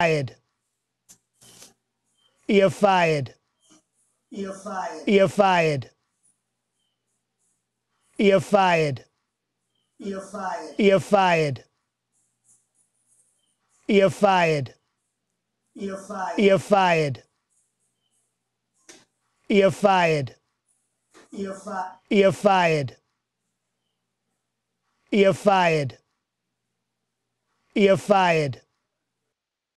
fired. You're fired. You're fired. You're fired. You're fired. You're fired. You're fired. You're fired. You're fired. You're fired. You're fired. You're fired. You're fired.